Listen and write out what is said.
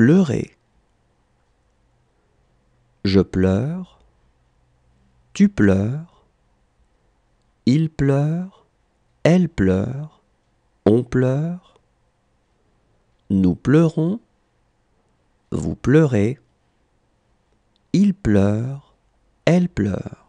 pleurer. Je pleure. Tu pleures. Il pleure. Elle pleure. On pleure. Nous pleurons. Vous pleurez. Il pleure. Elle pleure.